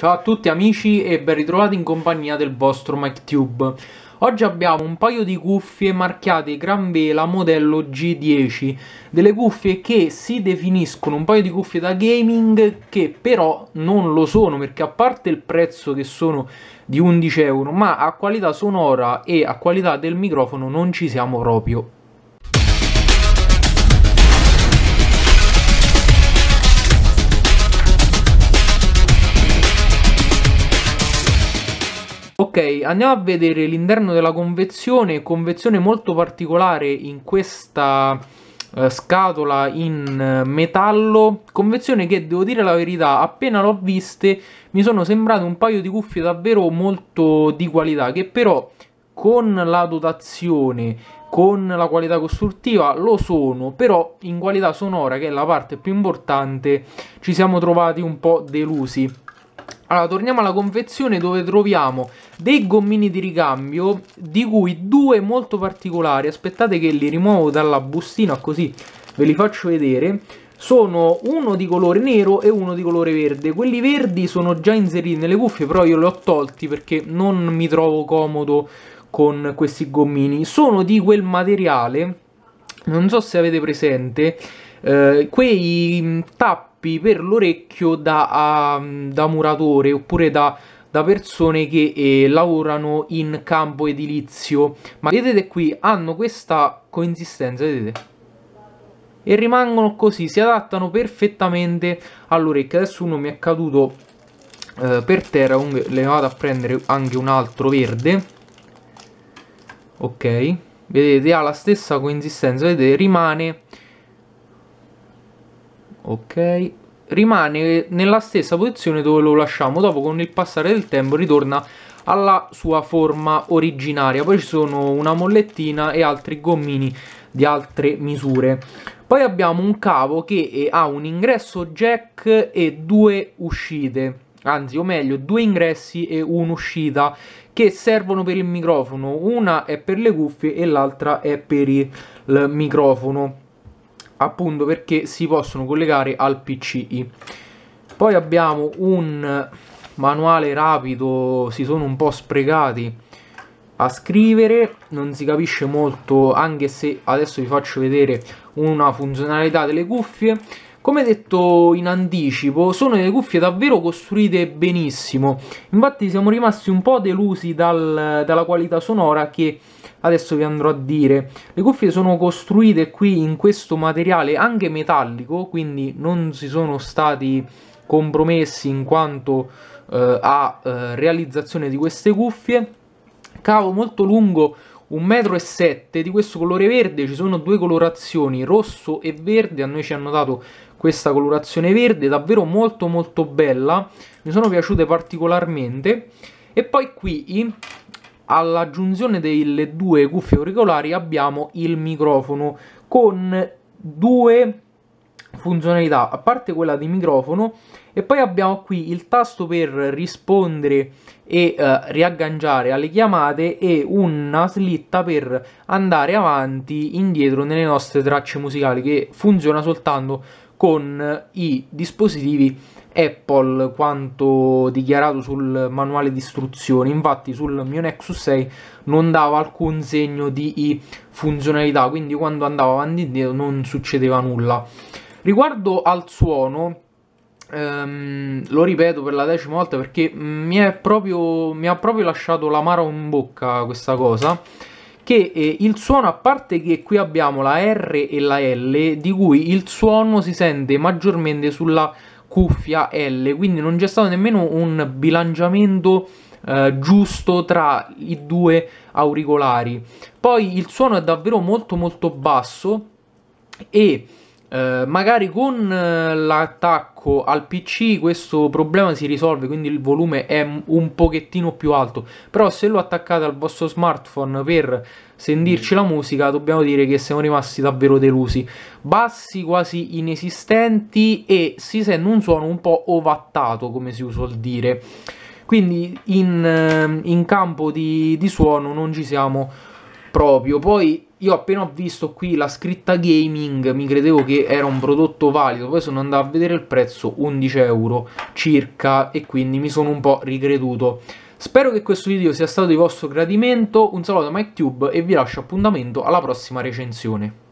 Ciao a tutti amici e ben ritrovati in compagnia del vostro MacTube. Oggi abbiamo un paio di cuffie marchiate Gran Vela modello G10, delle cuffie che si definiscono un paio di cuffie da gaming che però non lo sono perché a parte il prezzo che sono di 11 euro ma a qualità sonora e a qualità del microfono non ci siamo proprio Ok, andiamo a vedere l'interno della convezione, convezione molto particolare in questa eh, scatola in eh, metallo, convezione che devo dire la verità, appena l'ho viste mi sono sembrate un paio di cuffie davvero molto di qualità, che però con la dotazione, con la qualità costruttiva lo sono, però in qualità sonora, che è la parte più importante, ci siamo trovati un po' delusi. Allora, torniamo alla confezione dove troviamo dei gommini di ricambio di cui due molto particolari aspettate che li rimuovo dalla bustina così ve li faccio vedere sono uno di colore nero e uno di colore verde quelli verdi sono già inseriti nelle cuffie però io li ho tolti perché non mi trovo comodo con questi gommini sono di quel materiale non so se avete presente eh, quei mm, tappi per l'orecchio da, ah, mm, da muratore oppure da da persone che eh, lavorano in campo edilizio. Ma vedete qui, hanno questa coinsistenza, vedete? E rimangono così, si adattano perfettamente all'orecchio. Adesso uno mi è caduto eh, per terra, comunque le vado a prendere anche un altro verde. Ok, vedete, ha la stessa coinsistenza, vedete, rimane... Ok, rimane nella stessa posizione dove lo lasciamo, dopo con il passare del tempo ritorna alla sua forma originaria. Poi ci sono una mollettina e altri gommini di altre misure. Poi abbiamo un cavo che eh, ha un ingresso jack e due uscite, anzi o meglio due ingressi e un'uscita che servono per il microfono, una è per le cuffie e l'altra è per il microfono appunto perché si possono collegare al PCI. Poi abbiamo un manuale rapido, si sono un po' sprecati a scrivere, non si capisce molto, anche se adesso vi faccio vedere una funzionalità delle cuffie. Come detto in anticipo, sono delle cuffie davvero costruite benissimo, infatti siamo rimasti un po' delusi dal, dalla qualità sonora che adesso vi andrò a dire. Le cuffie sono costruite qui in questo materiale anche metallico, quindi non si sono stati compromessi in quanto eh, a eh, realizzazione di queste cuffie. Cavo molto lungo 1,7 m di questo colore verde ci sono due colorazioni rosso e verde a noi ci hanno dato questa colorazione verde davvero molto molto bella mi sono piaciute particolarmente e poi qui all'aggiunzione delle due cuffie auricolari abbiamo il microfono con due funzionalità, a parte quella di microfono e poi abbiamo qui il tasto per rispondere e eh, riagganciare alle chiamate e una slitta per andare avanti e indietro nelle nostre tracce musicali che funziona soltanto con i dispositivi Apple quanto dichiarato sul manuale di istruzioni, infatti sul mio Nexus 6 non dava alcun segno di funzionalità, quindi quando andavo avanti e indietro non succedeva nulla. Riguardo al suono, Um, lo ripeto per la decima volta perché mi, proprio, mi ha proprio lasciato l'amaro in bocca questa cosa. Che eh, il suono, a parte che qui abbiamo la R e la L, di cui il suono si sente maggiormente sulla cuffia L, quindi non c'è stato nemmeno un bilanciamento eh, giusto tra i due auricolari. Poi il suono è davvero molto molto basso e eh, magari con eh, l'attacco al PC questo problema si risolve, quindi il volume è un pochettino più alto, però se lo attaccate al vostro smartphone per sentirci la musica, dobbiamo dire che siamo rimasti davvero delusi. Bassi quasi inesistenti e si sente un suono un po' ovattato, come si usual dire. Quindi in, ehm, in campo di, di suono non ci siamo proprio. Poi io appena ho visto qui la scritta gaming mi credevo che era un prodotto valido, poi sono andato a vedere il prezzo 11 euro circa e quindi mi sono un po' ricreduto. Spero che questo video sia stato di vostro gradimento, un saluto da MikeTube e vi lascio appuntamento alla prossima recensione.